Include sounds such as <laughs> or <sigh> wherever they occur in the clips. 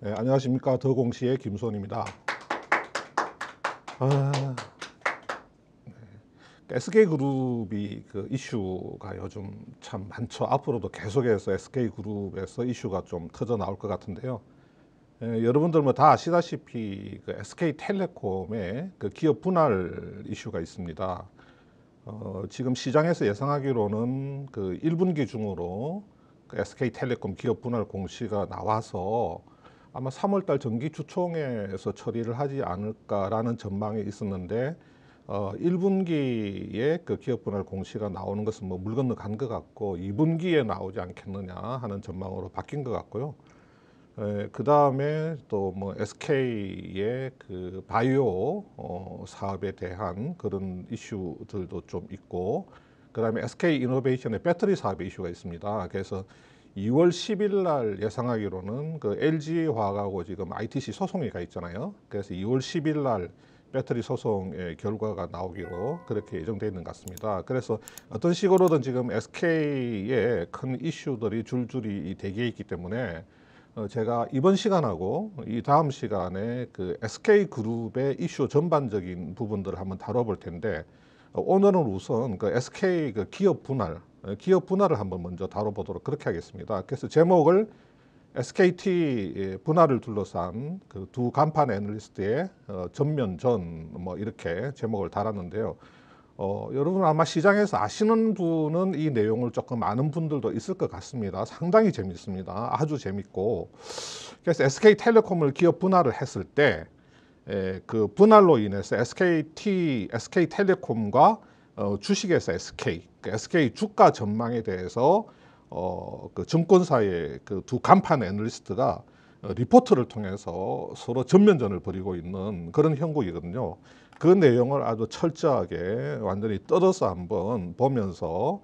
네, 안녕하십니까 더공시의 김수원입니다 아, 네. SK그룹이 그 이슈가 요즘 참 많죠 앞으로도 계속해서 SK그룹에서 이슈가 좀 터져 나올 것 같은데요 예, 여러분들 뭐다 아시다시피 그 SK텔레콤의 그 기업 분할 이슈가 있습니다 어, 지금 시장에서 예상하기로는 그 1분기 중으로 그 SK텔레콤 기업 분할 공시가 나와서 아마 3월달 정기 주총에서 처리를 하지 않을까라는 전망이 있었는데 어, 1분기에 그 기업 분할 공시가 나오는 것은 뭐 물 건너간 것 같고 2분기에 나오지 않겠느냐 하는 전망으로 바뀐 것 같고요. 예, 그 다음에 또 뭐 SK의 그 바이오 어, 사업에 대한 그런 이슈들도 좀 있고 그 다음에 SK 이노베이션의 배터리 사업의 이슈가 있습니다. 그래서 2월 10일 날 예상하기로는 그 LG화학하고 지금 ITC 소송이 가 있잖아요. 그래서 2월 10일 날 배터리 소송의 결과가 나오기로 그렇게 예정돼 있는 것 같습니다. 그래서 어떤 식으로든 지금 SK의 큰 이슈들이 줄줄이 대기해 있기 때문에 어, 제가 이번 시간하고 이 다음 시간에 그 SK 그룹의 이슈 전반적인 부분들을 한번 다뤄볼 텐데 어, 오늘은 우선 그 SK 그 기업 분할, 어, 기업 분할을 한번 먼저 다뤄보도록 그렇게 하겠습니다. 그래서 제목을 SKT 분할을 둘러싼 그 두 간판 애널리스트의 전면전 뭐 이렇게 제목을 달았는데요. 어, 여러분 아마 시장에서 아시는 분은 이 내용을 조금 아는 분들도 있을 것 같습니다. 상당히 재밌습니다. 아주 재밌고 그래서 SK텔레콤을 기업 분할을 했을 때그 예, 분할로 인해서 SKT, SK텔레콤과 어, 주식회사 SK, 그 SK 주가 전망에 대해서 어, 그 증권사의 그두 간판 애널리스트가 어, 리포트를 통해서 서로 전면전을 벌이고 있는 그런 형국이거든요. 그 내용을 아주 철저하게 완전히 뜯어서 한번 보면서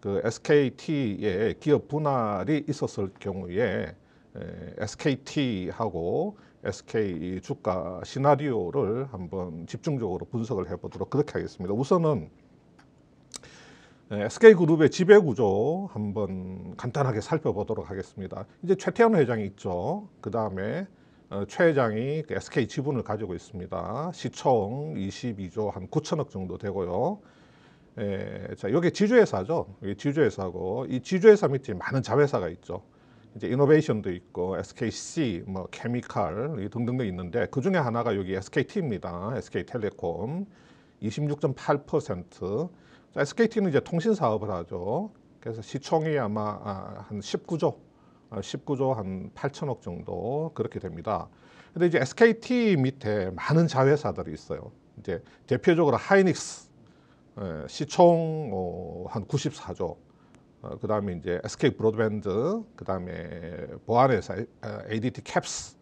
그 SKT의 기업 분할이 있었을 경우에 SKT하고 SK 주가 시나리오를 한번 집중적으로 분석을 해보도록 그렇게 하겠습니다. 우선은 SK그룹의 지배구조 한번 간단하게 살펴보도록 하겠습니다. 이제 최태원 회장이 있죠. 그 다음에 어, 최 회장이 SK 지분을 가지고 있습니다. 시총 22조 한 9천억 정도 되고요. 예, 자, 여기 지주회사죠. 여기 지주회사고 이 지주회사 밑에 많은 자회사가 있죠. 이제 이노베이션도 있고 SKC, 뭐 케미칼 등등도 있는데 그 중에 하나가 여기 SKT입니다. SK텔레콤 26.8%. SKT는 이제 통신 사업을 하죠. 그래서 시총이 아마 아, 한 19조 19조 어, 한 8천억 정도 그렇게 됩니다. 근데 이제 SKT 밑에 많은 자회사들이 있어요. 이제 대표적으로 하이닉스 예, 시총 뭐 한 94조, 어, 그 다음에 이제 SK 브로드밴드, 그 다음에 보안회사 ADT 캡스,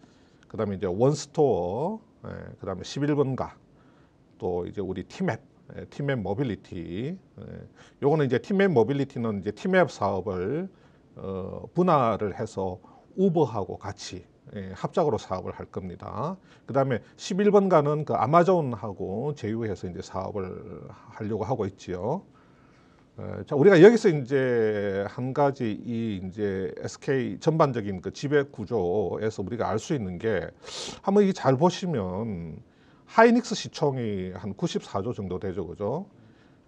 그 다음에 이제 원스토어, 예, 그 다음에 11번가, 또 이제 우리 티맵, 예, 티맵 모빌리티, 예, 요거는 이제 티맵 모빌리티는 이제 티맵 사업을 어, 분할을 해서 우버하고 같이 예, 합작으로 사업을 할 겁니다. 그 다음에 11번가는 그 아마존하고 제휴해서 이제 사업을 하려고 하고 있지요. 에, 어, 자, 우리가 여기서 이제 한 가지 이 이제 SK 전반적인 그 지배 구조에서 우리가 알 수 있는 게 한번 이잘 보시면 하이닉스 시총이 한 94조 정도 되죠. 그죠?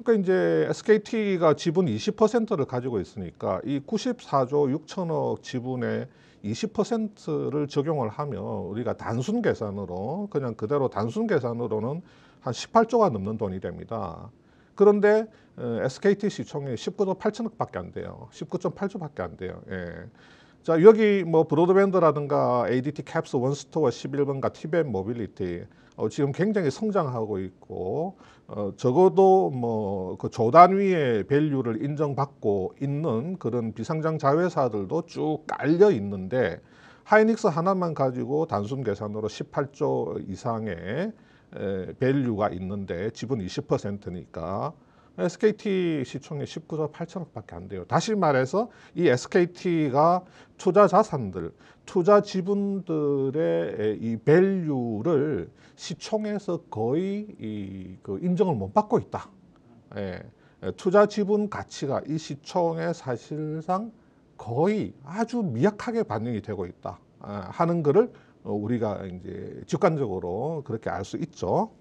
그러니까 이제 SKT가 지분 20%를 가지고 있으니까 이 94조 6천억 지분의 20%를 적용을 하면 우리가 단순 계산으로 그냥 그대로 단순 계산으로는 한 18조가 넘는 돈이 됩니다. 그런데 어, SKT 시총이 19조 8천억밖에 안 돼요. 19.8조밖에 안 돼요. 예. 자 여기 뭐 브로드밴드라든가 ADT 캡스 원스토어 11번가 티벳 모빌리티 어, 지금 굉장히 성장하고 있고 어, 적어도 뭐 그 조단위의 밸류를 인정받고 있는 그런 비상장 자회사들도 쭉 깔려 있는데 하이닉스 하나만 가지고 단순 계산으로 18조 이상의 밸류가 있는데 지분 20%니까 SKT 시총이 19조 8천억밖에 안 돼요. 다시 말해서 이 SKT가 투자 자산들, 투자 지분들의 이 밸류를 시총에서 거의 이 그 인정을 못 받고 있다. 예. 투자 지분 가치가 이 시총에 사실상 거의 아주 미약하게 반영이 되고 있다 아, 하는 것을 어, 우리가 이제 직관적으로 그렇게 알 수 있죠.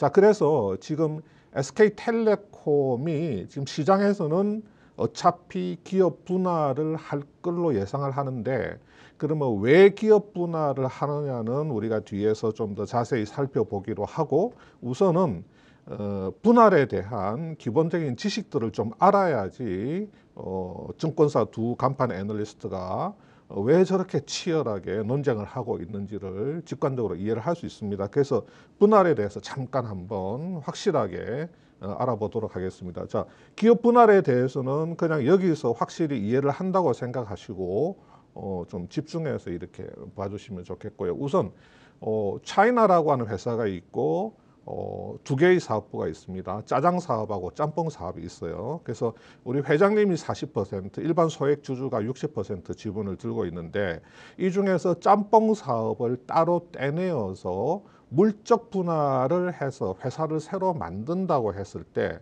자, 그래서 지금 SK텔레콤이 지금 시장에서는 어차피 기업 분할을 할 걸로 예상을 하는데 그러면 왜 기업 분할을 하느냐는 우리가 뒤에서 좀 더 자세히 살펴보기로 하고 우선은 어, 분할에 대한 기본적인 지식들을 좀 알아야지 어, 증권사 두 간판 애널리스트가 왜 저렇게 치열하게 논쟁을 하고 있는지를 직관적으로 이해를 할 수 있습니다. 그래서 분할에 대해서 잠깐 한번 확실하게 어, 알아보도록 하겠습니다. 자, 기업 분할에 대해서는 그냥 여기서 확실히 이해를 한다고 생각하시고 어, 좀 집중해서 이렇게 봐주시면 좋겠고요. 우선 어, 차이나라고 하는 회사가 있고 어, 두 개의 사업부가 있습니다. 짜장 사업하고 짬뽕 사업이 있어요. 그래서 우리 회장님이 40%, 일반 소액 주주가 60% 지분을 들고 있는데 이 중에서 짬뽕 사업을 따로 떼내어서 물적 분할을 해서 회사를 새로 만든다고 했을 때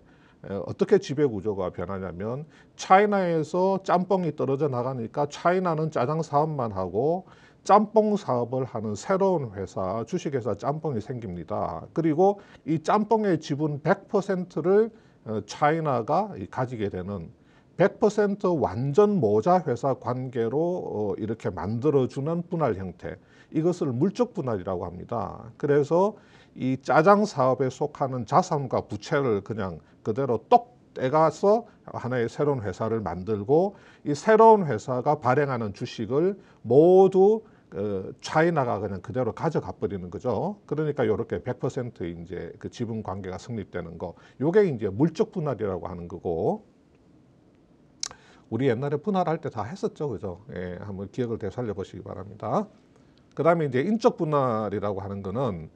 어떻게 지배 구조가 변하냐면 차이나에서 짬뽕이 떨어져 나가니까 차이나는 짜장 사업만 하고 짬뽕 사업을 하는 새로운 회사, 주식회사 짬뽕이 생깁니다. 그리고 이 짬뽕의 지분 100%를 어, 차이나가 가지게 되는 100% 완전 모자 회사 관계로 어, 이렇게 만들어주는 분할 형태. 이것을 물적 분할이라고 합니다. 그래서 이 짜장 사업에 속하는 자산과 부채를 그냥 그대로 똑 떼가서 하나의 새로운 회사를 만들고 이 새로운 회사가 발행하는 주식을 모두 그 차이나가 그냥 그대로 가져가 버리는 거죠. 그러니까 이렇게 100% 이제 그 지분 관계가 성립되는 거. 요게 이제 물적 분할이라고 하는 거고. 우리 옛날에 분할할 때 다 했었죠. 그죠? 예, 한번 기억을 되살려 보시기 바랍니다. 그다음에 이제 인적 분할이라고 하는 거는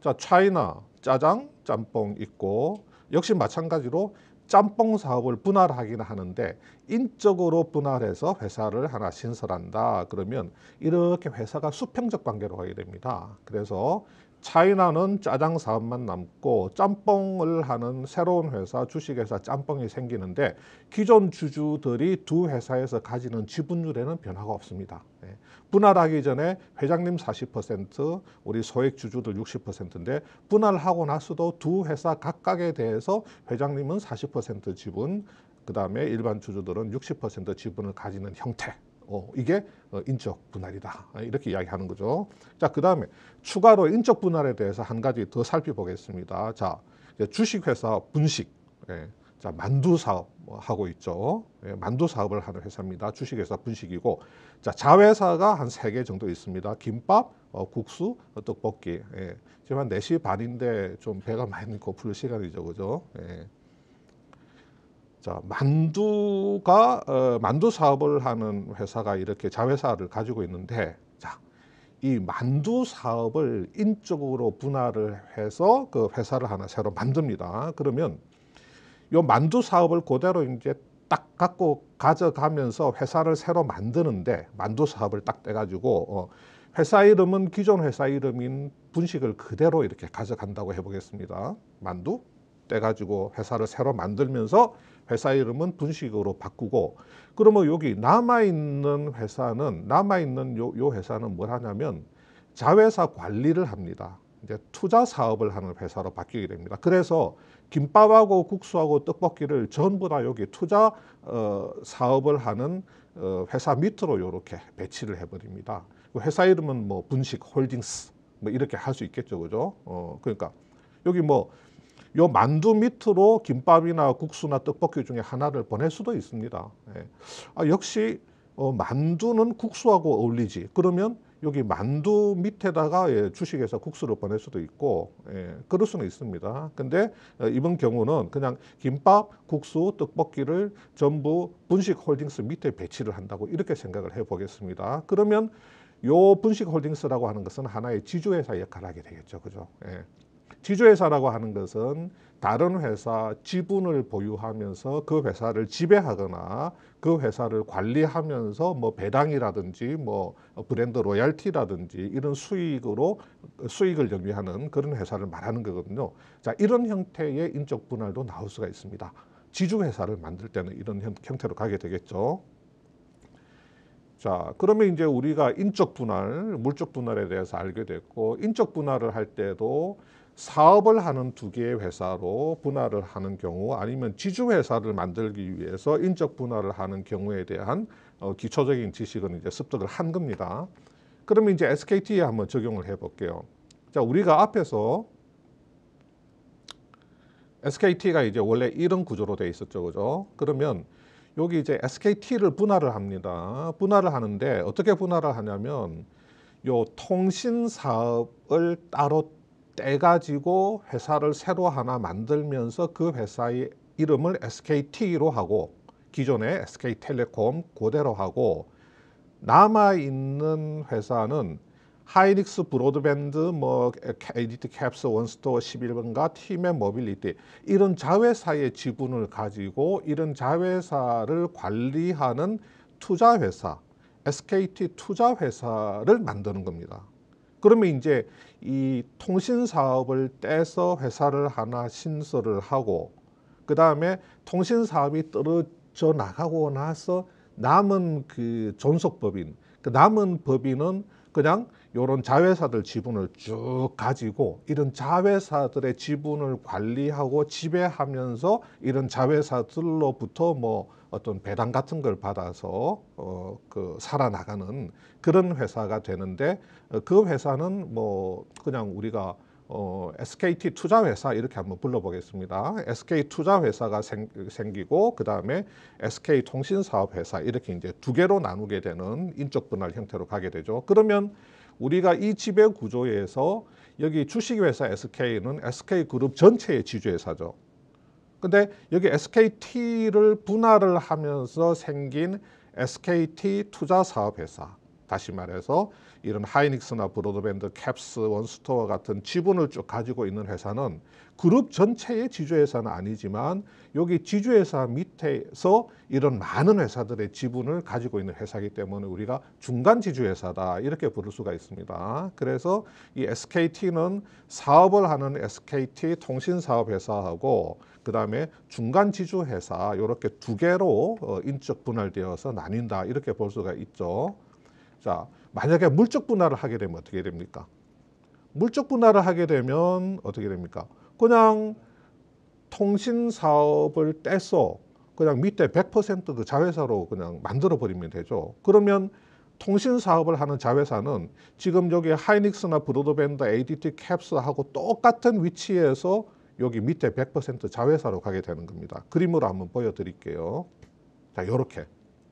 자, 차이나 짜장, 짬뽕 있고 역시 마찬가지로 짬뽕 사업을 분할하긴 하는데 인적으로 분할해서 회사를 하나 신설한다 그러면 이렇게 회사가 수평적 관계로 가게 됩니다. 그래서 차이나는 짜장 사업만 남고 짬뽕을 하는 새로운 회사 주식회사 짬뽕이 생기는데 기존 주주들이 두 회사에서 가지는 지분율에는 변화가 없습니다. 예. 분할하기 전에 회장님 40% 우리 소액 주주들 60%인데 분할하고 나서도 두 회사 각각에 대해서 회장님은 40% 지분 그다음에 일반 주주들은 60% 지분을 가지는 형태 어, 이게 어, 인적 분할이다 이렇게 이야기하는 거죠 자 그다음에 추가로 인적 분할에 대해서 한 가지 더 살펴보겠습니다 자 주식회사 분식 예. 자 만두 사업 하고 있죠. 예, 만두 사업을 하는 회사입니다. 주식회사 분식이고 자, 자회사가 한 세 개 정도 있습니다. 김밥, 어, 국수, 어, 떡볶이. 예. 지금 한 4시 반인데 좀 배가 많이 고플 시간이죠. 그죠? 예. 자, 만두가 어, 만두 사업을 하는 회사가 이렇게 자회사를 가지고 있는데 자, 이 만두 사업을 인적으로 분할을 해서 그 회사를 하나 새로 만듭니다. 그러면 이 만두 사업을 그대로 이제 딱 갖고 가져가면서 회사를 새로 만드는데 만두 사업을 딱 떼가지고 어, 회사 이름은 기존 회사 이름인 분식을 그대로 이렇게 가져간다고 해보겠습니다. 만두 떼가지고 회사를 새로 만들면서 회사 이름은 분식으로 바꾸고 그러면 여기 남아있는 회사는 남아있는 요, 요 회사는 뭘 하냐면 자회사 관리를 합니다. 이제 투자 사업을 하는 회사로 바뀌게 됩니다. 그래서 김밥하고 국수하고 떡볶이를 전부 다 여기 투자 어, 사업을 하는 어, 회사 밑으로 이렇게 배치를 해버립니다. 그 회사 이름은 뭐 분식, 홀딩스 뭐 이렇게 할 수 있겠죠, 그죠? 어, 그러니까 여기 뭐 요 만두 밑으로 김밥이나 국수나 떡볶이 중에 하나를 보낼 수도 있습니다. 예. 아, 역시 어, 만두는 국수하고 어울리지. 그러면 여기 만두 밑에다가 예, 주식에서 국수를 보낼 수도 있고 예, 그럴 수는 있습니다. 근데 어, 이번 경우는 그냥 김밥, 국수, 떡볶이를 전부 분식홀딩스 밑에 배치를 한다고 이렇게 생각을 해보겠습니다. 그러면 요 분식홀딩스라고 하는 것은 하나의 지주회사 역할을 하게 되겠죠, 그죠? 예. 지주회사라고 하는 것은 다른 회사 지분을 보유하면서 그 회사를 지배하거나 그 회사를 관리하면서 뭐 배당이라든지 뭐 브랜드 로얄티라든지 이런 수익으로 수익을 정위하는 그런 회사를 말하는 거거든요. 자, 이런 형태의 인적 분할도 나올 수가 있습니다. 지주 회사를 만들 때는 이런 형태로 가게 되겠죠. 자, 그러면 이제 우리가 인적 분할, 물적 분할에 대해서 알게 됐고 인적 분할을 할 때도 사업을 하는 두 개의 회사로 분할을 하는 경우 아니면 지주회사를 만들기 위해서 인적 분할을 하는 경우에 대한 어, 기초적인 지식은 이제 습득을 한 겁니다. 그러면 이제 SKT에 한번 적용을 해볼게요. 자, 우리가 앞에서 SKT가 이제 원래 이런 구조로 돼 있었죠. 그죠? 그러면 여기 이제 SKT를 분할을 합니다. 분할을 하는데 어떻게 분할을 하냐면 요 통신 사업을 따로 떼가지고 회사를 새로 하나 만들면서 그 회사의 이름을 SKT로 하고 기존의 SK텔레콤 그대로 하고 남아있는 회사는 하이닉스 브로드밴드, 뭐 에디트 캡스 원스토어 11번가, 팀의 모빌리티 이런 자회사의 지분을 가지고 이런 자회사를 관리하는 투자회사, SKT 투자회사를 만드는 겁니다. 그러면 이제 이 통신 사업을 떼서 회사를 하나 신설을 하고 그 다음에 통신 사업이 떨어져 나가고 나서 남은 그 존속법인 그 남은 법인은 그냥 요런 자회사들 지분을 쭉 가지고 이런 자회사들의 지분을 관리하고 지배하면서 이런 자회사들로부터 뭐 어떤 배당 같은 걸 받아서 어 그 살아나가는 그런 회사가 되는데 어, 그 회사는 뭐 그냥 우리가 어, SKT 투자회사 이렇게 한번 불러보겠습니다. SK 투자회사가 생, 생기고 그 다음에 SK 통신사업회사 이렇게 이제 두 개로 나누게 되는 인적 분할 형태로 가게 되죠. 그러면 우리가 이 지배 구조에서 여기 주식회사 SK는 SK그룹 전체의 지주회사죠. 근데 여기 SKT를 분할을 하면서 생긴 SKT 투자사업회사 다시 말해서 이런 하이닉스나 브로드밴드, 캡스, 원스토어 같은 지분을 쭉 가지고 있는 회사는 그룹 전체의 지주회사는 아니지만 여기 지주회사 밑에서 이런 많은 회사들의 지분을 가지고 있는 회사이기 때문에 우리가 중간 지주회사다 이렇게 부를 수가 있습니다. 그래서 이 SKT는 사업을 하는 SKT 통신사업회사하고 그 다음에 중간 지주회사 이렇게 두 개로 어, 인적 분할되어서 나뉜다 이렇게 볼 수가 있죠. 자, 만약에 물적 분할을 하게 되면 어떻게 됩니까? 물적 분할을 하게 되면 어떻게 됩니까? 그냥 통신 사업을 떼서 그냥 밑에 100%그 자회사로 그냥 만들어 버리면 되죠. 그러면 통신 사업을 하는 자회사는 지금 여기 하이닉스나 브로드밴드, ADT, 캡스하고 똑같은 위치에서 여기 밑에 100% 자회사로 가게 되는 겁니다. 그림으로 한번 보여드릴게요. 자, 요렇게.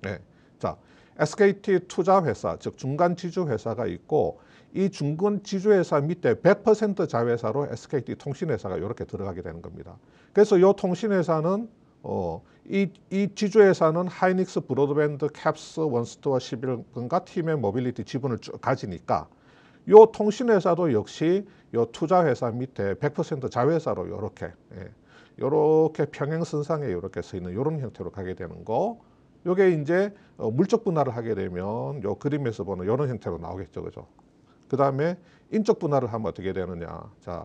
네. 자, SKT 투자회사, 즉 중간 지주회사가 있고 이 중간 지주회사 밑에 100% 자회사로 SKT 통신회사가 이렇게 들어가게 되는 겁니다. 그래서 이 통신회사는 어, 이, 이 지주회사는 하이닉스 브로드밴드 캡스 원스토어 1 1번가 팀의 모빌리티 지분을 쭉 가지니까 이 통신회사도 역시 이 투자회사 밑에 100% 자회사로 이렇게 예, 이렇게 평행선상에 이렇게서 있는 요런 형태로 가게 되는 거 이게 이제 어, 물적 분할을 하게 되면 요 그림에서 보는 이런 형태로 나오겠죠. 그죠? 그 다음에 인적 분할을 하면 어떻게 되느냐. 자,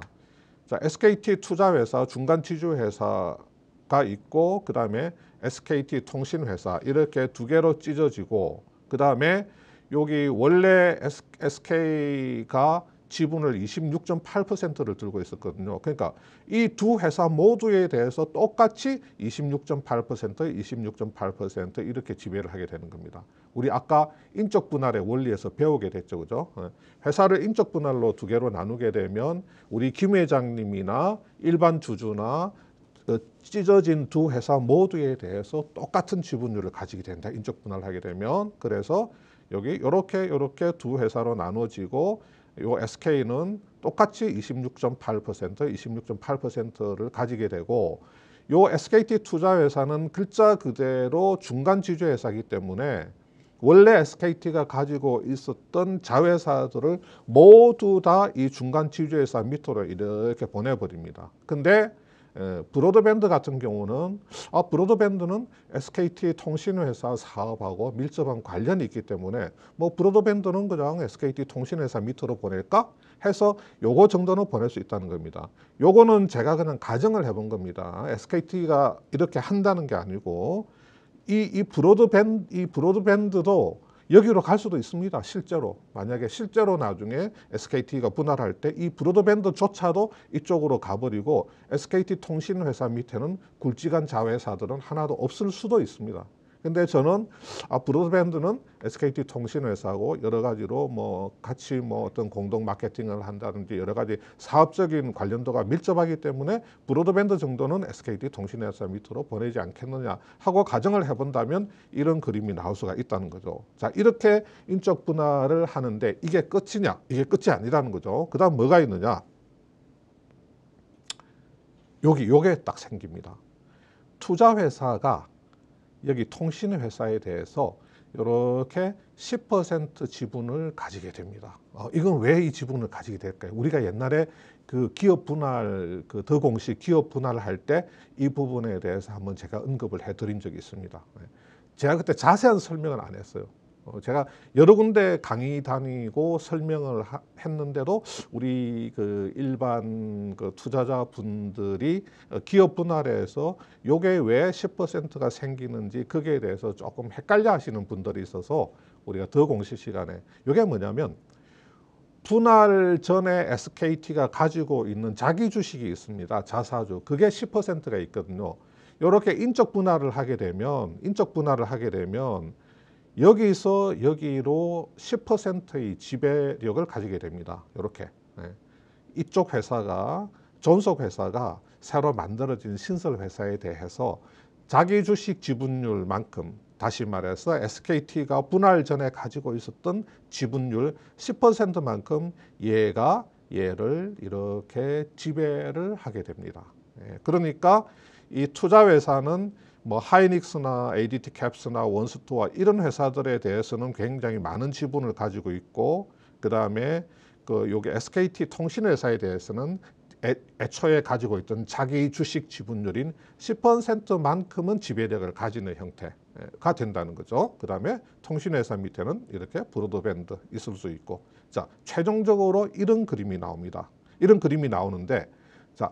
자 SKT 투자회사, 중간 티주회사가 있고 그 다음에 SKT 통신회사 이렇게 두 개로 찢어지고 그 다음에 여기 원래 SK가 지분을 26.8%를 들고 있었거든요. 그러니까 이 두 회사 모두에 대해서 똑같이 26.8%, 26.8% 이렇게 지배를 하게 되는 겁니다. 우리 아까 인적 분할의 원리에서 배우게 됐죠. 그죠? 예. 회사를 인적 분할로 두 개로 나누게 되면 우리 김 회장님이나 일반 주주나 그 찢어진 두 회사 모두에 대해서 똑같은 지분율을 가지게 된다. 인적 분할하게 되면 그래서 여기 이렇게 이렇게 두 회사로 나눠지고 요 SK는 똑같이 26.8% 26.8%를 가지게 되고 요 SKT 투자회사는 글자 그대로 중간 지주 회사이기 때문에 원래 SKT가 가지고 있었던 자회사들을 모두 다 이 중간 지주회사 밑으로 이렇게 보내버립니다. 근데 에, 예, 브로드밴드 같은 경우는 아, 브로드밴드는 SKT 통신회사 사업하고 밀접한 관련이 있기 때문에 뭐 브로드밴드는 그냥 SKT 통신회사 밑으로 보낼까 해서 요거 정도는 보낼 수 있다는 겁니다. 요거는 제가 그냥 가정을 해본 겁니다. SKT가 이렇게 한다는 게 아니고 이, 이브로드밴이 브로드밴드도 여기로 갈 수도 있습니다. 실제로 만약에 실제로 나중에 SKT가 분할할 때 이 브로드밴드조차도 이쪽으로 가버리고 SKT 통신회사 밑에는 굵직한 자회사들은 하나도 없을 수도 있습니다. 근데 저는 브로드밴드는 SKT 통신회사하고 여러 가지로 뭐 같이 뭐 어떤 공동 마케팅을 한다든지 여러 가지 사업적인 관련도가 밀접하기 때문에 브로드밴드 정도는 SKT 통신회사 밑으로 보내지 않겠느냐 하고 가정을 해본다면 이런 그림이 나올 수가 있다는 거죠. 자 이렇게 인적 분할을 하는데 이게 끝이냐? 이게 끝이 아니라는 거죠. 그다음 뭐가 있느냐? 여기 요게 딱 생깁니다. 투자회사가 여기 통신 회사에 대해서 이렇게 10% 지분을 가지게 됩니다. 어, 이건 왜 이 지분을 가지게 될까요? 우리가 옛날에 그 기업 분할, 그 더 공식 기업 분할할 때 이 부분에 대해서 한번 제가 언급을 해드린 적이 있습니다. 네. 제가 그때 자세한 설명은 안 했어요. 어, 제가 여러 군데 강의 다니고 설명을 하, 했는데도 우리 그 일반 그 투자자분들이 어, 기업 분할에서 요게 왜 10%가 생기는지 그게 대해서 조금 헷갈려 하시는 분들이 있어서 우리가 더공시 시간에 요게 뭐냐면 분할 전에 SKT가 가지고 있는 자기 주식이 있습니다. 자사주. 그게 10%가 있거든요. 요렇게 인적 분할을 하게 되면 인적 분할을 하게 되면 여기서 여기로 10%의 지배력을 가지게 됩니다. 이렇게 네. 이쪽 회사가 존속 회사가 새로 만들어진 신설 회사에 대해서 자기 주식 지분율만큼 다시 말해서 SKT가 분할 전에 가지고 있었던 지분율 10%만큼 얘가 얘를 이렇게 지배를 하게 됩니다. 네. 그러니까 이 투자회사는 뭐 하이닉스나 ADT 캡스나 원스토어 이런 회사들에 대해서는 굉장히 많은 지분을 가지고 있고 그다음에 그 여기 SKT 통신회사에 대해서는 애, 애초에 가지고 있던 자기 주식 지분율인 10%만큼은 지배력을 가지는 형태가 된다는 거죠. 그다음에 통신회사 밑에는 이렇게 브로드밴드 있을 수 있고 자 최종적으로 이런 그림이 나옵니다. 이런 그림이 나오는데 자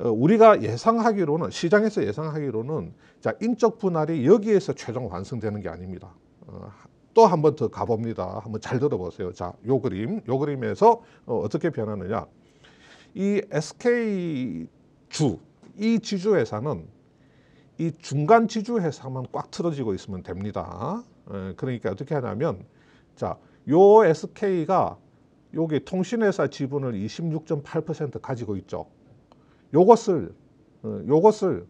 어, 우리가 예상하기로는 시장에서 예상하기로는 자 인적 분할이 여기에서 최종 완성되는 게 아닙니다. 어, 또한 번 더 가봅니다. 한번 잘 들어보세요. 자, 요 그림, 요 그림에서 어, 떻게 변하느냐? 이 SK 주, 이 지주 회사는 이 중간 지주 회사만 꽉 틀어지고 있으면 됩니다. 예, 그러니까 어떻게 하냐면, 자, 요 SK가 여기 통신회사 지분을 26.8% 가지고 있죠. 요것을 어, 요것을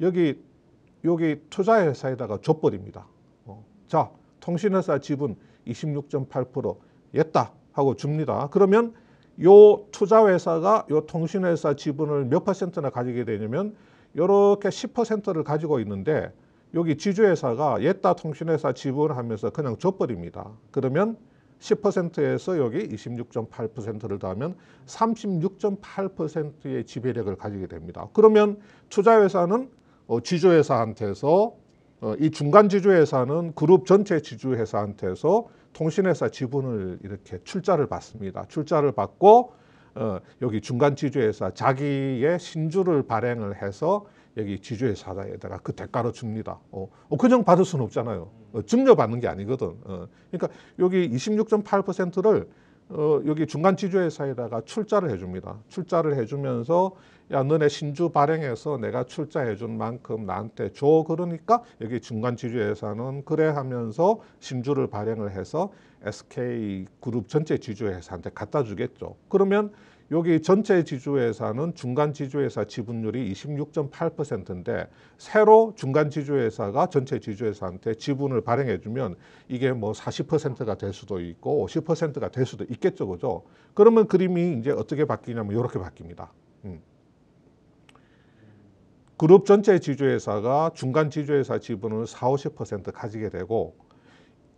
여기 여기 투자회사에다가 줘버립니다. 어, 자 통신회사 지분 26.8% 였다 하고 줍니다. 그러면 요 투자회사가 요 통신회사 지분을 몇 퍼센트나 가지게 되냐면 요렇게 10%를 가지고 있는데 여기 지주회사가 옛다 통신회사 지분하면서 을 그냥 줘버립니다. 그러면 10%에서 여기 26.8%를 더하면 36.8%의 지배력을 가지게 됩니다. 그러면 투자회사는 어, 지주회사한테서 어, 이 중간 지주회사는 그룹 전체 지주회사한테서 통신회사 지분을 이렇게 출자를 받습니다. 출자를 받고 어, 여기 중간 지주회사 자기의 신주를 발행을 해서 여기 지주의 사자에다가 그 대가로 줍니다. 어, 어 그냥 받을 수는 없잖아요. 어, 증여받는 게 아니거든. 어, 그러니까 여기 26.8%를 어, 여기 중간 지주회사에다가 출자를 해줍니다. 출자를 해주면서 야 너네 신주 발행해서 내가 출자해준 만큼 나한테 줘 그러니까 여기 중간 지주회사는 그래 하면서 신주를 발행을 해서 SK 그룹 전체 지주회사한테 갖다 주겠죠. 그러면 여기 전체 지주회사는 중간 지주회사 지분율이 26.8%인데 새로 중간 지주회사가 전체 지주회사한테 지분을 발행해주면 이게 뭐 40%가 될 수도 있고 50%가 될 수도 있겠죠, 그죠? 그러면 그림이 이제 어떻게 바뀌냐면 이렇게 바뀝니다. 음. 그룹 전체 지주회사가 중간 지주회사 지분을 4, 50% 가지게 되고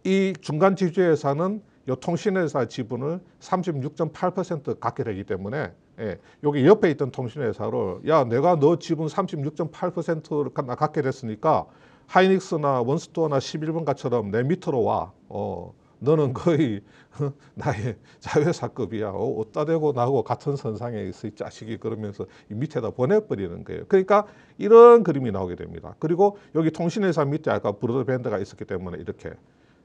이 중간 지주회사는 통신회사 지분을 36.8% 갖게 되기 때문에 예, 여기 옆에 있던 통신회사로 야 내가 너 지분 36.8%를 갖게 됐으니까 하이닉스나 원스토어나 11번가처럼 내 밑으로 와. 어, 너는 거의 <laughs> 나의 자회사급이야. 어, 어따 대고 나하고 같은 선상에 있을 자식이 그러면서 이 밑에다 보내버리는 거예요. 그러니까 이런 그림이 나오게 됩니다. 그리고 여기 통신회사 밑에 아까 브로드밴드가 있었기 때문에 이렇게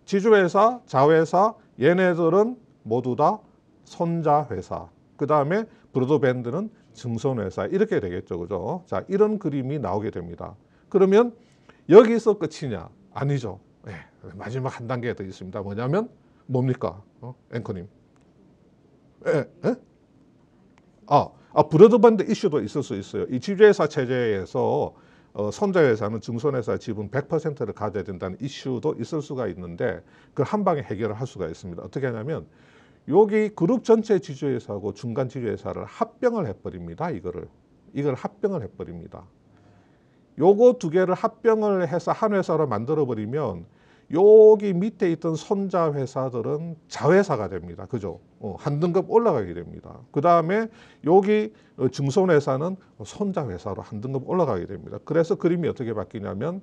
지주회사, 자회사 얘네들은 모두 다 손자회사. 그 다음에 브로드밴드는 증손회사 이렇게 되겠죠. 그죠? 자 이런 그림이 나오게 됩니다. 그러면 여기서 끝이냐? 아니죠. 예, 마지막 한 단계 더 있습니다. 뭐냐면 뭡니까? 어? 앵커님. 예, 예? 아, 아 브로드밴드 이슈도 있을 수 있어요. 이 지주회사 체제에서 어, 손자회사는 증손회사 지분 100%를 가져야 된다는 이슈도 있을 수가 있는데 그걸 한 방에 해결을 할 수가 있습니다. 어떻게 하냐면 여기 그룹 전체 지주회사하고 중간 지주회사를 합병을 해버립니다. 이거를 이걸 합병을 해버립니다. 요거 두 개를 합병을 해서 한 회사로 만들어버리면 여기 밑에 있던 손자 회사들은 자회사가 됩니다. 그죠? 어, 한 등급 올라가게 됩니다. 그 다음에 여기 어, 증손 회사는 손자 회사로 한 등급 올라가게 됩니다. 그래서 그림이 어떻게 바뀌냐면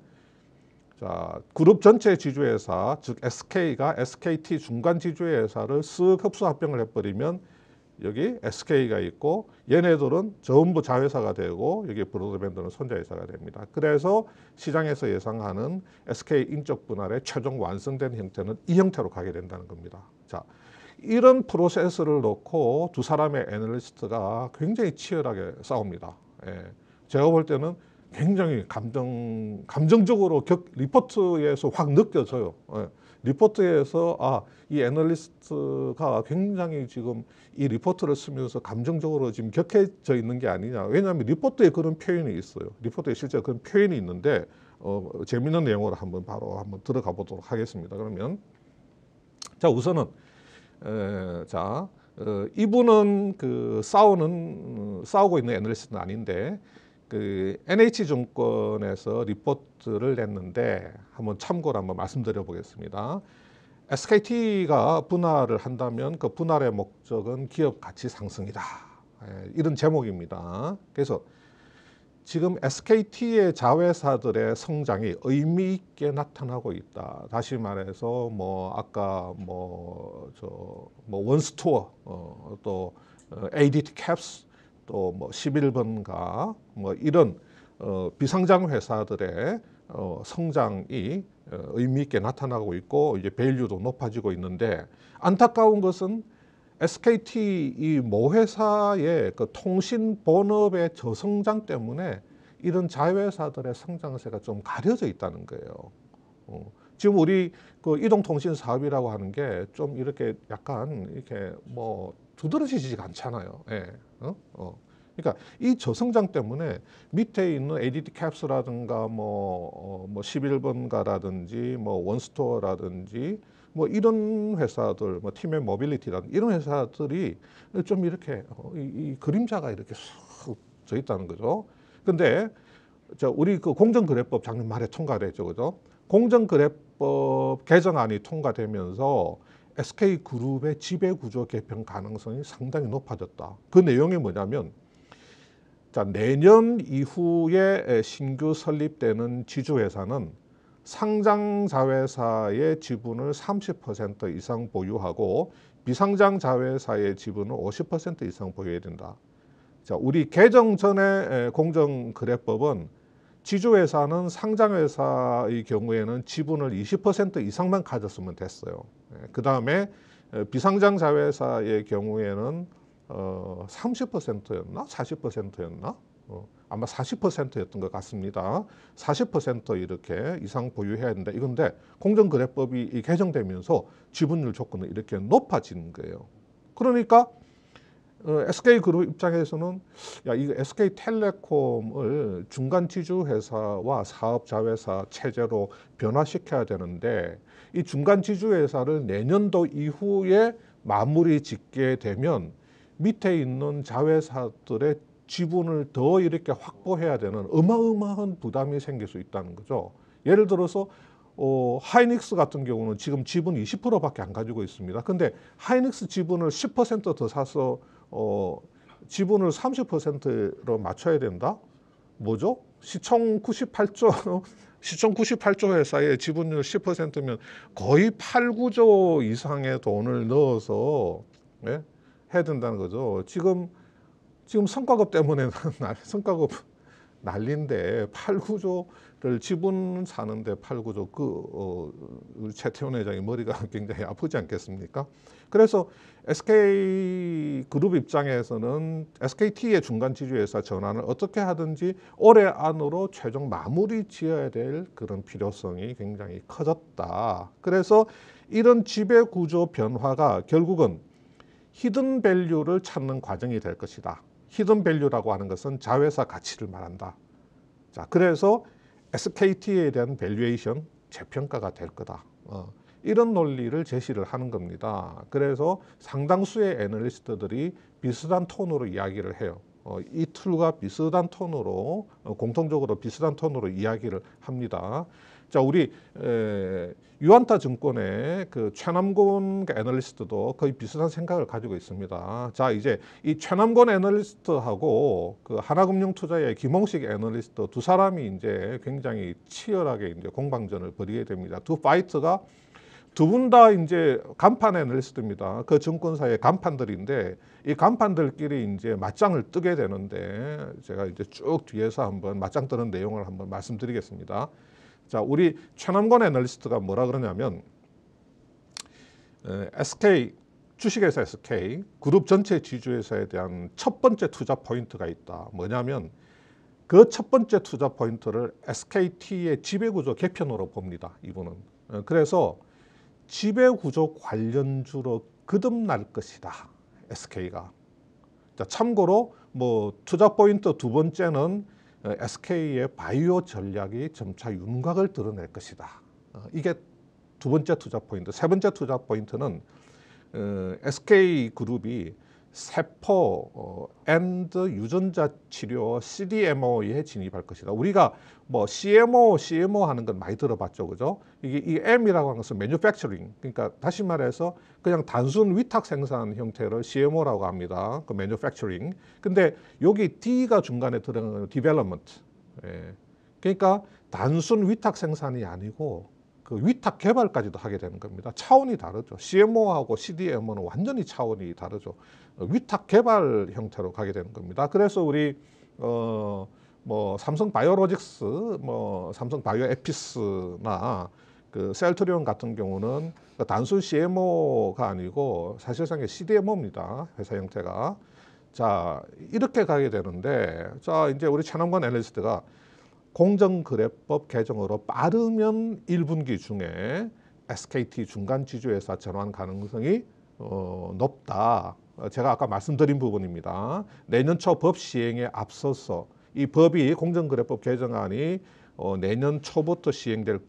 자, 그룹 전체 지주회사, 즉 SK가 SKT 중간 지주회사를 쓱 흡수 합병을 해버리면 여기 SK가 있고 얘네들은 전부 자회사가 되고 여기 브로드밴드는 손자회사가 됩니다. 그래서 시장에서 예상하는 SK 인적 분할의 최종 완성된 형태는 이 형태로 가게 된다는 겁니다. 자, 이런 프로세스를 놓고 두 사람의 애널리스트가 굉장히 치열하게 싸웁니다. 예. 제가 볼 때는 굉장히 감정, 감정적으로 격, 리포트에서 확 느껴져요. 예. 리포트에서 아, 이 애널리스트가 굉장히 지금 이 리포트를 쓰면서 감정적으로 지금 격해져 있는 게 아니냐. 왜냐하면 리포트에 그런 표현이 있어요. 리포트에 실제 그런 표현이 있는데 어, 재미있는 내용으로 한번 바로 한번 들어가 보도록 하겠습니다. 그러면 자 우선은 에, 자 어, 이분은 그 싸우는 어, 싸우고 있는 애널리스트는 아닌데 그 NH 증권에서 리포트를 냈는데 한번 참고로 한번 말씀드려 보겠습니다. SKT가 분할을 한다면 그 분할의 목적은 기업 가치 상승이다. 예, 이런 제목입니다. 그래서 지금 SKT의 자회사들의 성장이 의미 있게 나타나고 있다. 다시 말해서 뭐 아까 뭐 저뭐 원스토어 어, 또 어, ADT 캡스 또뭐 11번가 뭐 이런 어, 비상장 회사들의 어, 성장이 어, 의미 있게 나타나고 있고 이제 밸류도 높아지고 있는데 안타까운 것은 SKT 이모 회사의 그 통신 본업의 저성장 때문에 이런 자회사들의 성장세가 좀 가려져 있다는 거예요. 어, 지금 우리 그 이동통신 사업이라고 하는 게 좀 이렇게 약간 이렇게 뭐 두드러지지가 않잖아요. 예. 어? 어. 그러니까 이 저성장 때문에 밑에 있는 ADT 캡스라든가 뭐, 어, 뭐 11번가라든지 뭐 원스토어라든지 뭐 이런 회사들, 뭐 팀의 모빌리티라든지 이런 회사들이 좀 이렇게 어, 이, 이 그림자가 이렇게 쑥져 있다는 거죠. 근데 저 우리 그 공정거래법 작년 말에 통과됐죠. 그죠? 공정거래법 개정안이 통과되면서 SK그룹의 지배구조 개편 가능성이 상당히 높아졌다. 그 내용이 뭐냐면 자, 내년 이후에 신규 설립되는 지주회사는 상장 자회사의 지분을 30% 이상 보유하고 비상장 자회사의 지분을 50% 이상 보유해야 된다. 자, 우리 개정 전의 공정거래법은 지주회사는 상장회사의 경우에는 지분을 20% 이상만 가졌으면 됐어요. 예, 그 다음에 어, 비상장 자회사의 경우에는 어, 30%였나? 40%였나? 어, 아마 40%였던 것 같습니다. 40% 이렇게 이상 보유해야 된다. 이건데 공정거래법이 개정되면서 지분율 조건은 이렇게 높아진 거예요. 그러니까 어, SK그룹 입장에서는 야, 이거 SK텔레콤을 중간 지주 회사와 사업 자회사 체제로 변화시켜야 되는데 이 중간 지주 회사를 내년도 이후에 마무리 짓게 되면 밑에 있는 자회사들의 지분을 더 이렇게 확보해야 되는 어마어마한 부담이 생길 수 있다는 거죠. 예를 들어서 어, 하이닉스 같은 경우는 지금 지분 20%밖에 안 가지고 있습니다. 근데 하이닉스 지분을 10%더 사서 어, 지분을 30%로 맞춰야 된다? 뭐죠? 시총 98조 시총 98조 회사의 지분율 10%면 거의 8, 9조 이상의 돈을 넣어서 예? 해야 된다는 거죠. 지금 지금 성과급 때문에 <laughs> 성과급 난린데 8, 9조를 지분 사는데 8, 9조 그 어, 최태원 회장이 머리가 <laughs> 굉장히 아프지 않겠습니까? 그래서 SK 그룹 입장에서는 SKT의 중간 지주회사 전환을 어떻게 하든지 올해 안으로 최종 마무리 지어야 될 그런 필요성이 굉장히 커졌다. 그래서 이런 지배 구조 변화가 결국은 히든 밸류를 찾는 과정이 될 것이다. 히든 밸류라고 하는 것은 자회사 가치를 말한다. 자, 그래서 SKT에 대한 밸류에이션 재평가가 될 거다. 어. 이런 논리를 제시를 하는 겁니다. 그래서 상당수의 애널리스트들이 비슷한 톤으로 이야기를 해요. 어, 이 툴과 비슷한 톤으로 어, 공통적으로 비슷한 톤으로 이야기를 합니다. 자, 우리 에, 유안타 증권의 그 최남곤 애널리스트도 거의 비슷한 생각을 가지고 있습니다. 자, 이제 이 최남곤 애널리스트하고 그 하나금융투자의 김홍식 애널리스트 두 사람이 이제 굉장히 치열하게 이제 공방전을 벌이게 됩니다. 두 파이트가 두분다 이제 간판에 리스트입니다. 그 증권사의 간판들인데 이 간판들끼리 이제 맞짱을 뜨게 되는데 제가 이제 쭉 뒤에서 한번 맞짱 뜨는 내용을 한번 말씀드리겠습니다. 자, 우리 최남권 애널리스트가 뭐라 그러냐면 SK 주식회사 SK 그룹 전체 지주회사에 대한 첫 번째 투자 포인트가 있다. 뭐냐면 그 첫 번째 투자 포인트를 SKT의 지배구조 개편으로 봅니다. 이분은. 그래서 지배구조 관련주로 거듭날 것이다. SK가. 자, 참고로 뭐 투자 포인트 두 번째는 어, SK의 바이오 전략이 점차 윤곽을 드러낼 것이다. 어, 이게 두 번째 투자 포인트. 세 번째 투자 포인트는 어, SK 그룹이 세포 엔드 어, 유전자 치료 CDMO에 진입할 것이다. 우리가 뭐 CMO, CMO 하는 건 많이 들어봤죠, 그죠? 이게 이 M이라고 하는 것은 매뉴팩처링. 그러니까 다시 말해서 그냥 단순 위탁 생산 형태를 CMO라고 합니다. 그 매뉴팩처링. 근데 여기 D가 중간에 들어가는 디벨롭먼트. 예. 그러니까 단순 위탁 생산이 아니고 그 위탁 개발까지도 하게 되는 겁니다. 차원이 다르죠. CMO하고 CDMO는 완전히 차원이 다르죠. 어, 위탁 개발 형태로 가게 되는 겁니다. 그래서 우리 어 뭐 삼성 바이오로직스, 뭐 삼성 바이오 에피스나 그 셀트리온 같은 경우는 그 단순 CMO가 아니고 사실상의 CDMO입니다. 회사 형태가. 자, 이렇게 가게 되는데 자, 이제 우리 최남권 애널리스트가 공정거래법 개정으로 빠르면 1분기 중에 SKT 중간 지주회사 전환 가능성이 어, 높다. 제가 아까 말씀드린 부분입니다. 내년 초 법 시행에 앞서서 이 법이 공정거래법 개정안이 어, 내년 초부터 시행될 게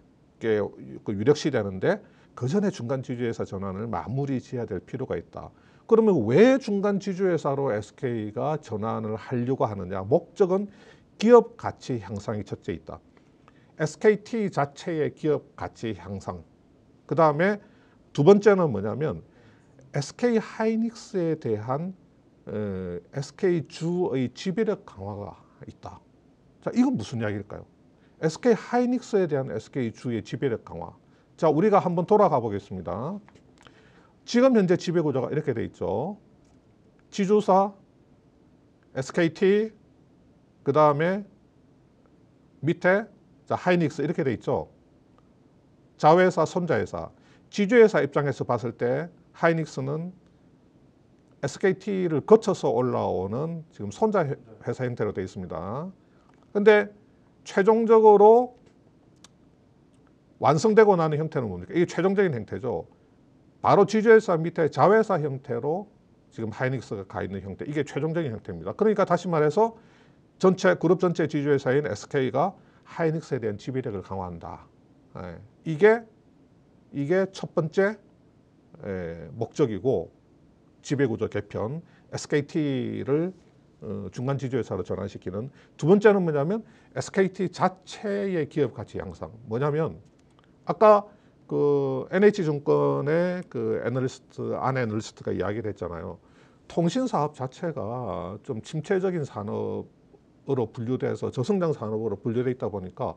그 유력시 되는데 그 전에 중간 지주회사 전환을 마무리 지어야 될 필요가 있다. 그러면 왜 중간 지주회사로 SK가 전환을 하려고 하느냐? 목적은 기업 가치 향상이 첫째 있다. SKT 자체의 기업 가치 향상. 그 다음에 두 번째는 뭐냐면 SK 하이닉스에 대한 SK 주의 지배력 강화가 있다. 자, 이건 무슨 이야기일까요? SK 하이닉스에 대한 SK 주의 지배력 강화. 자, 우리가 한번 돌아가 보겠습니다. 지금 현재 지배구조가 이렇게 돼 있죠. 지주사, SKT, 그 다음에 밑에 자, 하이닉스 이렇게 돼 있죠. 자회사, 손자회사. 지주회사 입장에서 봤을 때 하이닉스는 SKT를 거쳐서 올라오는 지금 손자회사 형태로 되어 있습니다. 근데 최종적으로 완성되고 나는 형태는 뭡니까? 이게 최종적인 형태죠. 바로 지주회사 밑에 자회사 형태로 지금 하이닉스가 가 있는 형태. 이게 최종적인 형태입니다. 그러니까 다시 말해서 전체 그룹 전체 지주회사인 SK가 하이닉스에 대한 지배력을 강화한다. 예, 이게 이게 첫 번째 예, 목적이고 지배구조 개편 SKT를 어, 중간 지주회사로 전환시키는 두 번째는 뭐냐면 SKT 자체의 기업 가치 양상 뭐냐면 아까 그 NH증권의 그 애널리스트 안 애널리스트가 이야기를 했잖아요 통신 사업 자체가 좀 침체적인 산업 산업으로 분류돼서 저성장 산업으로 분류돼 있다 보니까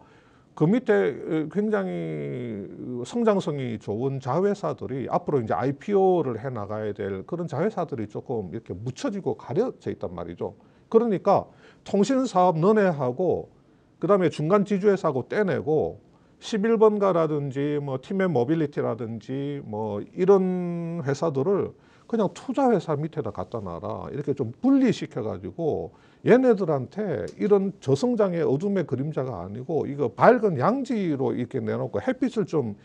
그 밑에 굉장히 성장성이 좋은 자회사들이 앞으로 이제 IPO를 해 나가야 될 그런 자회사들이 조금 이렇게 묻혀지고 가려져 있단 말이죠. 그러니까 통신사업 너네하고 그다음에 중간 지주회사고 떼내고 11번가라든지 뭐 팀의 모빌리티라든지 뭐 이런 회사들을 그냥 투자회사 밑에다 갖다 놔라. 이렇게 좀 분리시켜가지고 얘네들한테 이런 저성장의 어둠의 그림자가 아니고 이거 밝은 양지로 이렇게 내놓고 햇빛을 좀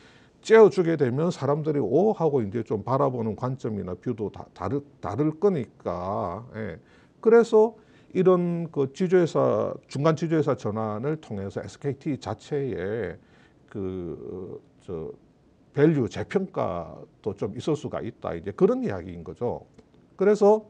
쬐어주게 되면 사람들이 오 하고 이제 좀 바라보는 관점이나 뷰도 다, 다를, 다를 거니까. 예. 그래서 이런 그 지주회사, 중간 지주회사 전환을 통해서 SKT 자체에 그, 어, 저, 밸류 재평가도 좀 있을 수가 있다. 이제 그런 이야기인 거죠. 그래서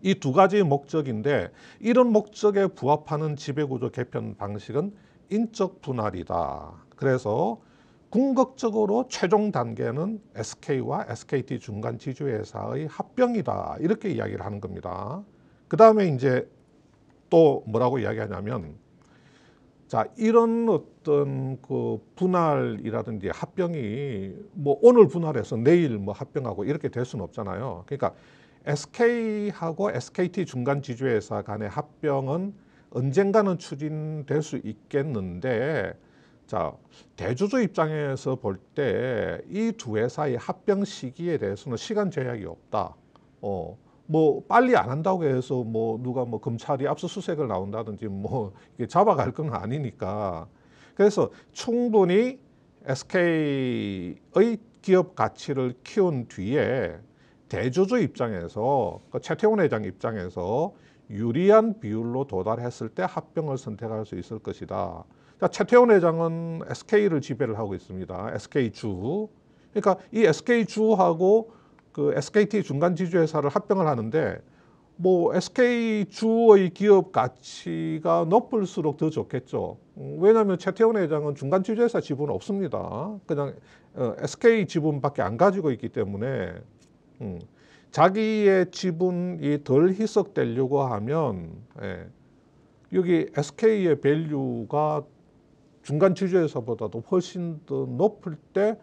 이 두 가지 목적인데 이런 목적에 부합하는 지배구조 개편 방식은 인적 분할이다. 그래서 궁극적으로 최종 단계는 SK와 SKT 중간 지주회사의 합병이다. 이렇게 이야기를 하는 겁니다. 그 다음에 이제 또 뭐라고 이야기하냐면 자, 이런 어떤 그 분할이라든지 합병이 뭐 오늘 분할해서 내일 뭐 합병하고 이렇게 될 수는 없잖아요. 그러니까 SK하고 SKT 중간 지주회사 간의 합병은 언젠가는 추진될 수 있겠는데 자, 대주주 입장에서 볼 때 이 두 회사의 합병 시기에 대해서는 시간 제약이 없다. 어. 뭐 빨리 안 한다고 해서 뭐 누가 뭐 검찰이 압수수색을 나온다든지 뭐 <laughs> 이게 잡아갈 건 아니니까 그래서 충분히 SK의 기업 가치를 키운 뒤에 대주주 입장에서 그 최태원 회장 입장에서 유리한 비율로 도달했을 때 합병을 선택할 수 있을 것이다. 자, 최태원 회장은 SK를 지배를 하고 있습니다. SK주. 그러니까 이 SK주하고 그 SKT 중간 지주회사를 합병을 하는데 뭐 SK 주의 기업 가치가 높을수록 더 좋겠죠. 음, 왜냐하면 최태원 회장은 중간 지주회사 지분 없습니다. 그냥 어, SK 지분밖에 안 가지고 있기 때문에 음, 자기의 지분이 덜 희석되려고 하면 예, 여기 SK의 밸류가 중간 지주회사보다도 훨씬 더 높을 때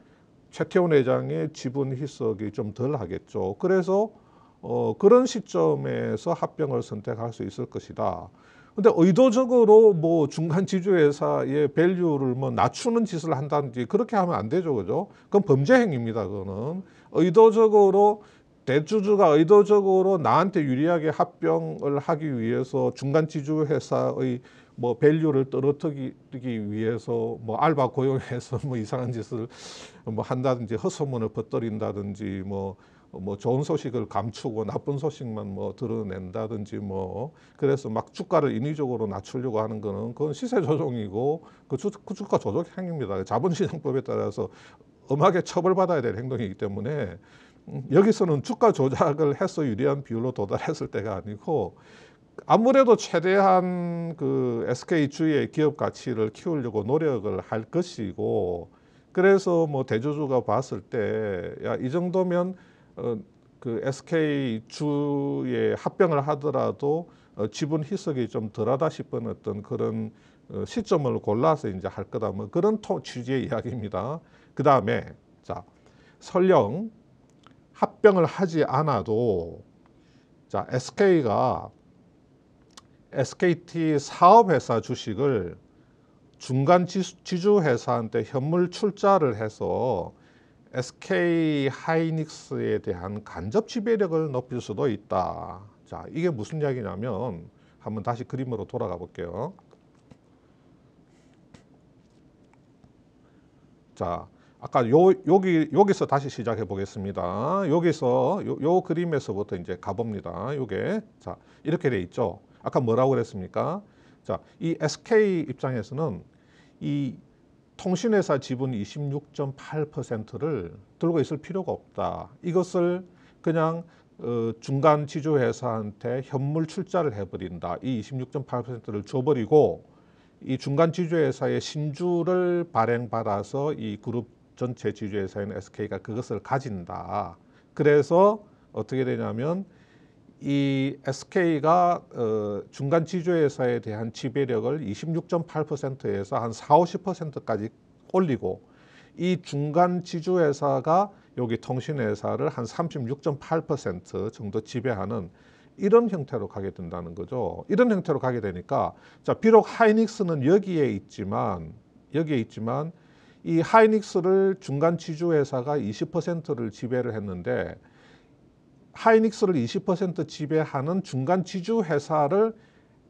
최태원 회장의 지분 희석이 좀 덜 하겠죠. 그래서 어, 그런 시점에서 합병을 선택할 수 있을 것이다. 근데 의도적으로 뭐 중간 지주회사의 밸류를 뭐 낮추는 짓을 한다든지 그렇게 하면 안 되죠. 그죠? 그건 범죄 행위입니다. 그거는. 의도적으로 대주주가 의도적으로 나한테 유리하게 합병을 하기 위해서 중간 지주회사의 뭐 밸류를 떨어뜨리기 위해서 뭐 알바 고용해서 뭐 이상한 짓을 뭐 한다든지 헛소문을 퍼뜨린다든지 뭐뭐 뭐 좋은 소식을 감추고 나쁜 소식만 뭐 드러낸다든지 뭐 그래서 막 주가를 인위적으로 낮추려고 하는 거는 그건 시세 조종이고 그, 주, 그 주가 조종 행위입니다. 자본시장법에 따라서 엄하게 처벌받아야 될 행동이기 때문에 음, 여기서는 주가 조작을 해서 유리한 비율로 도달했을 때가 아니고 아무래도 최대한 그 SK 주의 기업 가치를 키우려고 노력을 할 것이고 그래서 뭐 대주주가 봤을 때 야 이 정도면 어, 그 SK 주의 합병을 하더라도 어, 지분 희석이 좀 덜하다 싶은 어떤 그런 어, 시점을 골라서 이제 할 거다 뭐 그런 토, 취지의 이야기입니다. 그 다음에 자 설령 합병을 하지 않아도 자 SK가 SKT 사업회사 주식을 중간 지주회사한테 현물 출자를 해서 SK 하이닉스에 대한 간접 지배력을 높일 수도 있다. 자, 이게 무슨 이야기냐면 한번 다시 그림으로 돌아가 볼게요. 자, 아까 요, 여기, 여기서 다시 시작해 보겠습니다. 여기서 요, 요 그림에서부터 이제 가봅니다. 요게. 자, 이렇게 돼 있죠. 아까 뭐라고 그랬습니까? 자, 이 SK 입장에서는 이 통신회사 지분 26.8%를 들고 있을 필요가 없다. 이것을 그냥 어, 중간 지주회사한테 현물 출자를 해버린다. 이 26.8%를 줘버리고 이 중간 지주회사의 신주를 발행받아서 이 그룹 전체 지주회사인 SK가 그것을 가진다. 그래서 어떻게 되냐면 이 SK가 어, 중간 지주회사에 대한 지배력을 26.8%에서 한 4, 50%까지 올리고 이 중간 지주회사가 여기 통신회사를 한 36.8% 정도 지배하는 이런 형태로 가게 된다는 거죠. 이런 형태로 가게 되니까 자 비록 하이닉스는 여기에 있지만 여기에 있지만 이 하이닉스를 중간 지주회사가 20%를 지배를 했는데 하이닉스를 20% 지배하는 중간 지주 회사를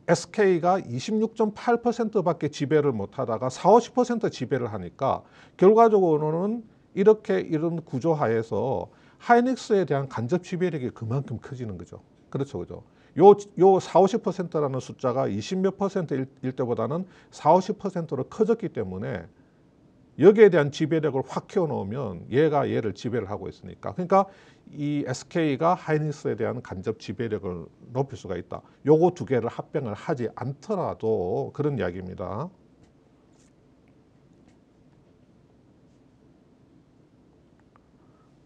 SK가 26.8%밖에 지배를 못하다가 40, 50% 지배를 하니까 결과적으로는 이렇게 이런 구조 하에서 하이닉스에 대한 간접 지배력이 그만큼 커지는 거죠. 그렇죠, 그죠. 요, 요 40, 50%라는 숫자가 20몇 퍼센트일 때보다는 40, 50%로 커졌기 때문에 여기에 대한 지배력을 확 키워놓으면 얘가 얘를 지배를 하고 있으니까 그러니까 이 SK가 하이닉스에 대한 간접 지배력을 높일 수가 있다. 요거 두 개를 합병을 하지 않더라도 그런 이야기입니다.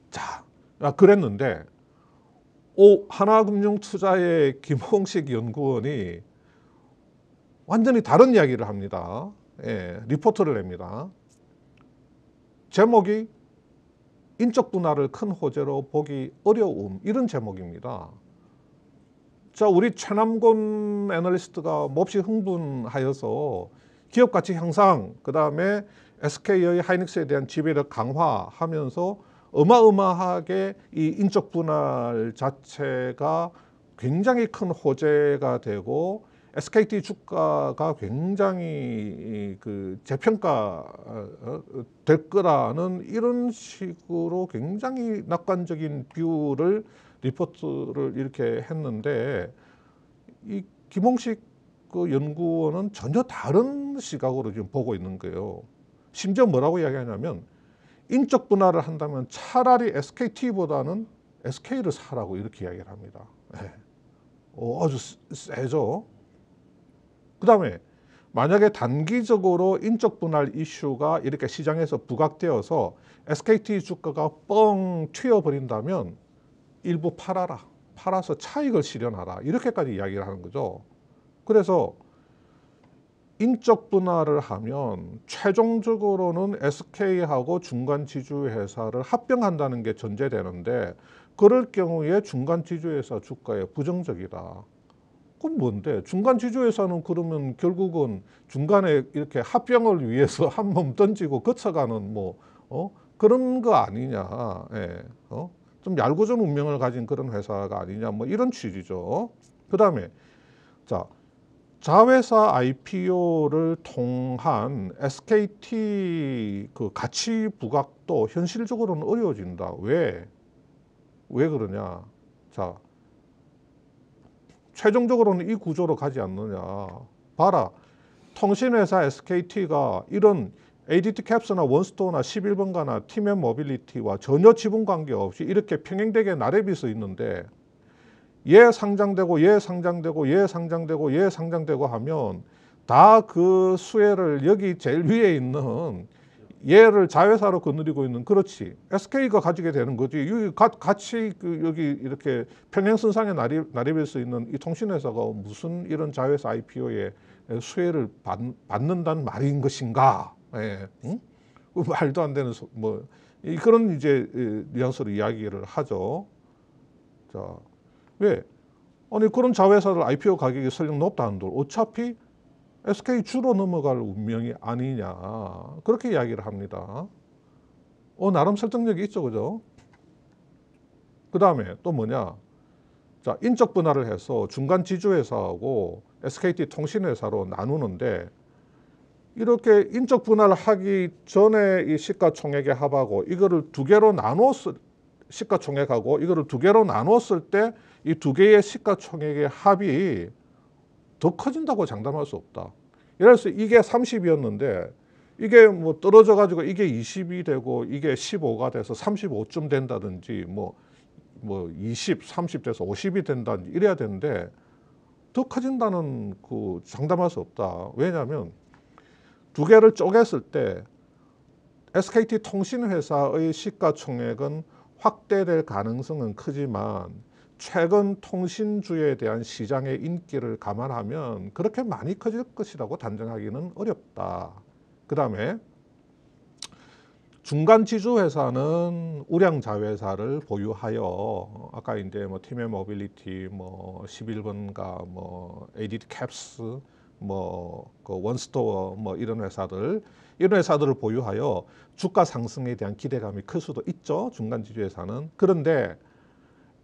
자, 아, 그랬는데 오, 하나금융투자의 김홍식 연구원이 완전히 다른 이야기를 합니다. 예, 리포트를 냅니다. 제목이 인적 분할을큰 호재로 보기 어려움 이런 제목입니다. 자, 우리 최남곤 애널리스트가 몹시 흥분하여서 기업 가치 향상, 그 다음에 SK의 하이닉스에 대한 지배력 강화하면서 어마어마하게 이 인적 분할 자체가 굉장히 큰 호재가 되고 SKT 주가가 굉장히 그 재평가 어, 어, 될 거라는 이런 식으로 굉장히 낙관적인 뷰를 리포트를 이렇게 했는데 이 김홍식 그 연구원은 전혀 다른 시각으로 지금 보고 있는 거예요. 심지어 뭐라고 이야기하냐면 인적 분할을 한다면 차라리 SKT보다는 SK를 사라고 이렇게 이야기를 합니다. 네. 어, 아주 세죠. 그 다음에 만약에 단기적으로 인적 분할 이슈가 이렇게 시장에서 부각되어서 SKT 주가가 뻥 튀어버린다면 일부 팔아라. 팔아서 차익을 실현하라. 이렇게까지 이야기를 하는 거죠. 그래서 인적 분할을 하면 최종적으로는 SK하고 중간 지주 회사를 합병한다는 게 전제되는데 그럴 경우에 중간 지주 회사 주가에 부정적이다. 그건 뭔데? 중간 지주에서는 그러면 결국은 중간에 이렇게 합병을 위해서 <laughs> 한 몸 던지고 거쳐가는 뭐, 어? 그런 거 아니냐. 예. 어? 좀 얄궂은 운명을 가진 그런 회사가 아니냐. 뭐 이런 취지죠. 그 다음에, 자, 자회사 IPO를 통한 SKT 그 가치 부각도 현실적으로는 어려워진다. 왜? 왜 그러냐? 자, 최종적으로는 이 구조로 가지 않느냐. 봐라. 통신회사 SKT가 이런 ADT 캡스나 원스토어나 11번가나 팀앤 모빌리티와 전혀 지분 관계없이 이렇게 평행되게 나래비 서 있는데 얘 상장되고 얘 상장되고 얘 상장되고 얘 상장되고 하면 다 그 수혜를 여기 제일 위에 있는 얘를 자회사로 거느리고 있는 그렇지 SK가 가지게 되는 거지 여기 가, 같이 그 여기 이렇게 평행선상에 나립, 나립할 수 있는 이 통신회사가 무슨 이런 자회사 IPO에 수혜를 받, 받는다는 말인 것인가 예. 응? 그 말도 안 되는 소, 뭐 그런 이제 뉘앙스로 이야기를 하죠 자 왜? 아니 그런 자회사를 IPO 가격이 설령 높다는데 어차피 SK 주로 넘어갈 운명이 아니냐 그렇게 이야기를 합니다. 어 나름 설득력이 있죠, 그죠? 그 다음에 또 뭐냐? 자 인적 분할을 해서 중간 지주회사하고 SKT 통신회사로 나누는데 이렇게 인적 분할하기 전에 이 시가총액의 합하고 이거를 두 개로 나눴을 시가총액하고 이거를 두 개로 나눴을 때 이 두 개의 시가총액의 합이 더 커진다고 장담할 수 없다. 예를 들어서 이게 30이었는데 이게 뭐 떨어져 가지고 이게 20이 되고 이게 15가 돼서 35쯤 된다든지 뭐뭐 20, 30 돼서 50이 된다든지 이래야 되는데 더 커진다는 그 장담할 수 없다. 왜냐하면 두 개를 쪼갰을 때 SKT 통신회사의 시가총액은 확대될 가능성은 크지만 최근 통신주에 대한 시장의 인기를 감안하면 그렇게 많이 커질 것이라고 단정하기는 어렵다. 그 다음에 중간 지주 회사는 우량 자회사를 보유하여 아까 이제 뭐 팀의 모빌리티 뭐 11번가 뭐에디 t 캡스 뭐 그 원스토어 뭐 이런 회사들 이런 회사들을 보유하여 주가 상승에 대한 기대감이 클 수도 있죠. 중간 지주 회사는 그런데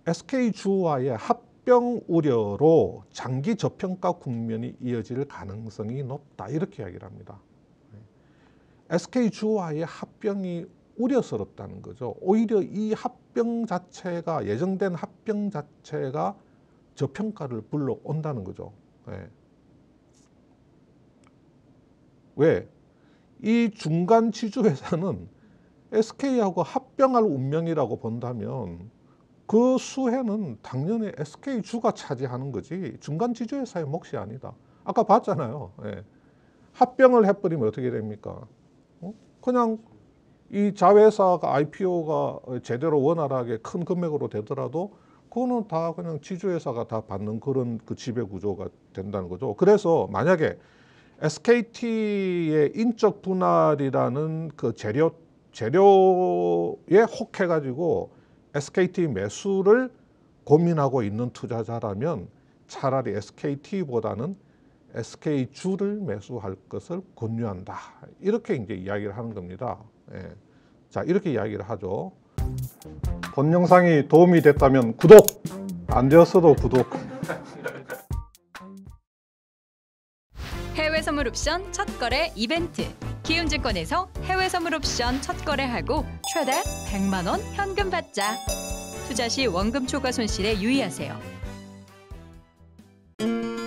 SK 주와의 합병 우려로 장기 저평가 국면이 이어질 가능성이 높다 이렇게 이야기를 합니다. 네. SK 주와의 합병이 우려스럽다는 거죠. 오히려 이 합병 자체가 예정된 합병 자체가 저평가를 불러온다는 거죠. 네. 왜? 이 중간 지주회사는 SK하고 합병할 운명이라고 본다면 그 수혜는 당연히 SK주가 차지하는 거지 중간 지주회사의 몫이 아니다. 아까 봤잖아요. 예. 합병을 해버리면 어떻게 됩니까? 어? 그냥 이 자회사가 IPO가 제대로 원활하게 큰 금액으로 되더라도 그거는 다 그냥 지주회사가 다 받는 그런 그 지배구조가 된다는 거죠. 그래서 만약에 SKT의 인적 분할이라는 그 재료 재료에 혹해가지고 SKT 매수를 고민하고 있는 투자자라면 차라리 SKT보다는 SK주를 매수할 것을 권유한다. 이렇게 이제 이야기를 하는 겁니다. 예. 자, 이렇게 이야기를 하죠. 본 영상이 도움이 됐다면 구독! 안 되었어도 구독! 해외 선물 옵션 첫 거래 이벤트 기움증권에서 해외 선물 옵션 첫 거래하고 최대 100만 원 현금 받자. 투자 시 원금 초과 손실에 유의하세요.